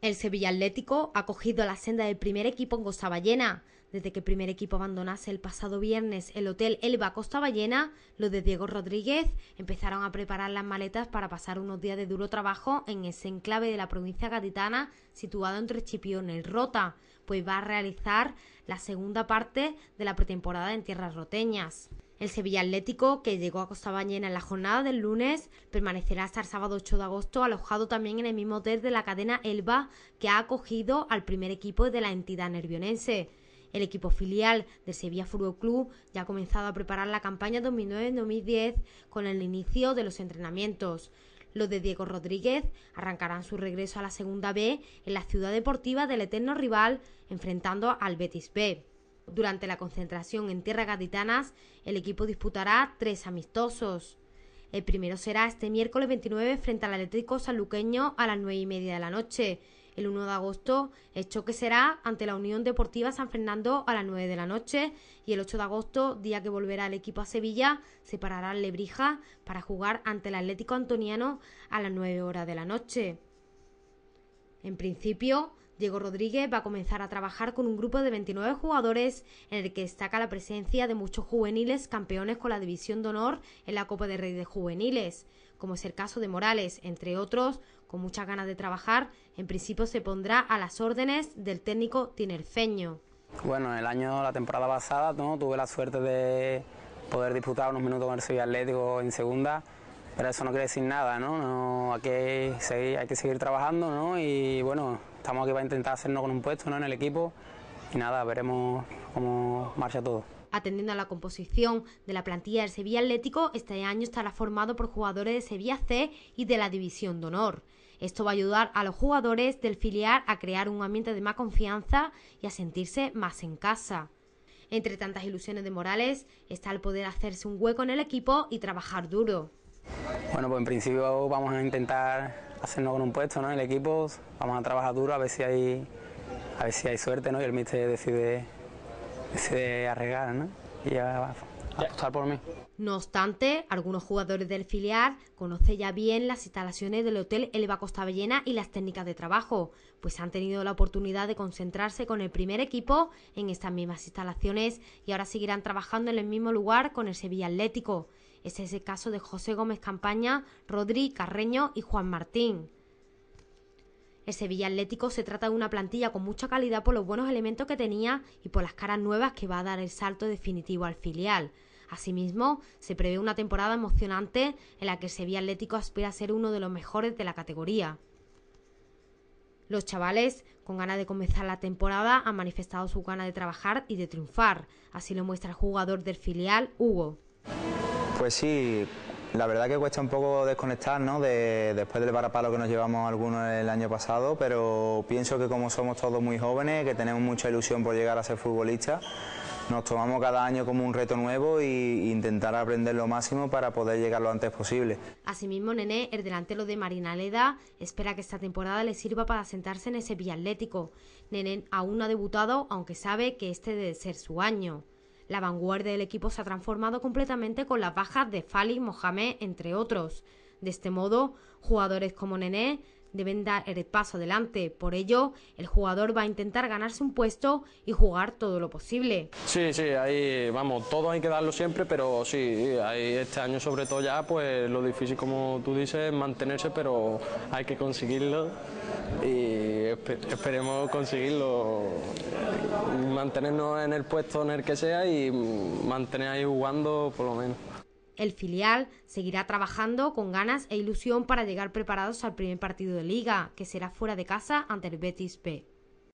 El Sevilla Atlético ha cogido la senda del primer equipo en Costa Ballena. Desde que el primer equipo abandonase el pasado viernes el Hotel Elba Costa Ballena, los de Diego Rodríguez empezaron a preparar las maletas para pasar unos días de duro trabajo en ese enclave de la provincia gaditana situado entre Chipión y Rota, pues va a realizar la segunda parte de la pretemporada en tierras roteñas. El Sevilla Atlético, que llegó a Costa Ballena en la jornada del lunes, permanecerá hasta el sábado 8 de agosto, alojado también en el mismo hotel de la cadena Elba, que ha acogido al primer equipo de la entidad nervionense. El equipo filial del Sevilla Fútbol Club ya ha comenzado a preparar la campaña 2009-2010 con el inicio de los entrenamientos. Los de Diego Rodríguez arrancarán su regreso a la Segunda B en la ciudad deportiva del eterno rival, enfrentando al Betis B. Durante la concentración en Tierra Gaditanas, el equipo disputará tres amistosos. El primero será este miércoles 29 frente al Atlético Sanluqueño a las 9 y media de la noche. El 1 de agosto el choque será ante la Unión Deportiva San Fernando a las 9 de la noche y el 8 de agosto, día que volverá el equipo a Sevilla, se parará Lebrija para jugar ante el Atlético Antoniano a las 9 horas de la noche. En principio, Diego Rodríguez va a comenzar a trabajar con un grupo de 29 jugadores en el que destaca la presencia de muchos juveniles campeones con la División de Honor en la Copa de Reyes de Juveniles, como es el caso de Morales, entre otros, con muchas ganas de trabajar, en principio se pondrá a las órdenes del técnico tinerfeño. Bueno, el año, la temporada pasada, ¿no? tuve la suerte de poder disputar unos minutos con el Sevilla Atlético en segunda pero eso no quiere decir nada, ¿no? hay, que seguir, hay que seguir trabajando, ¿no? Y bueno, estamos aquí para intentar hacernos con un puesto, ¿no? En el equipo y nada, veremos cómo marcha todo. Atendiendo a la composición de la plantilla del Sevilla Atlético, este año estará formado por jugadores de Sevilla C y de la División de Honor. Esto va a ayudar a los jugadores del filial a crear un ambiente de más confianza y a sentirse más en casa. Entre tantas ilusiones de Morales está el poder hacerse un hueco en el equipo y trabajar duro. Bueno, pues en principio vamos a intentar hacernos con un puesto ¿no? en el equipo, vamos a trabajar duro a ver si hay, a ver si hay suerte ¿no? y el míster decide, decide arreglar ¿no? y apostar por mí. No obstante, algunos jugadores del filial conocen ya bien las instalaciones del Hotel Elba Costa Bellena y las técnicas de trabajo, pues han tenido la oportunidad de concentrarse con el primer equipo en estas mismas instalaciones y ahora seguirán trabajando en el mismo lugar con el Sevilla Atlético es ese caso de José Gómez Campaña, Rodri Carreño y Juan Martín. El Sevilla Atlético se trata de una plantilla con mucha calidad por los buenos elementos que tenía y por las caras nuevas que va a dar el salto definitivo al filial. Asimismo, se prevé una temporada emocionante en la que el Sevilla Atlético aspira a ser uno de los mejores de la categoría. Los chavales, con ganas de comenzar la temporada, han manifestado su ganas de trabajar y de triunfar. Así lo muestra el jugador del filial, Hugo. Pues sí, la verdad que cuesta un poco desconectar, ¿no? después del parapalo que nos llevamos algunos el año pasado, pero pienso que como somos todos muy jóvenes, que tenemos mucha ilusión por llegar a ser futbolistas, nos tomamos cada año como un reto nuevo e intentar aprender lo máximo para poder llegar lo antes posible. Asimismo, Nené, el delantero de Leda, espera que esta temporada le sirva para sentarse en ese Villa Atlético. Nené aún no ha debutado, aunque sabe que este debe ser su año. La vanguardia del equipo se ha transformado completamente con las bajas de Fali, Mohamed, entre otros. De este modo, jugadores como Nené, deben dar el paso adelante. Por ello, el jugador va a intentar ganarse un puesto y jugar todo lo posible. Sí, sí, ahí vamos, todo hay que darlo siempre, pero sí, ahí este año sobre todo ya, pues lo difícil como tú dices es mantenerse, pero hay que conseguirlo y esperemos conseguirlo, mantenernos en el puesto en el que sea y mantener ahí jugando por lo menos el filial seguirá trabajando con ganas e ilusión para llegar preparados al primer partido de liga, que será fuera de casa ante el Betis B.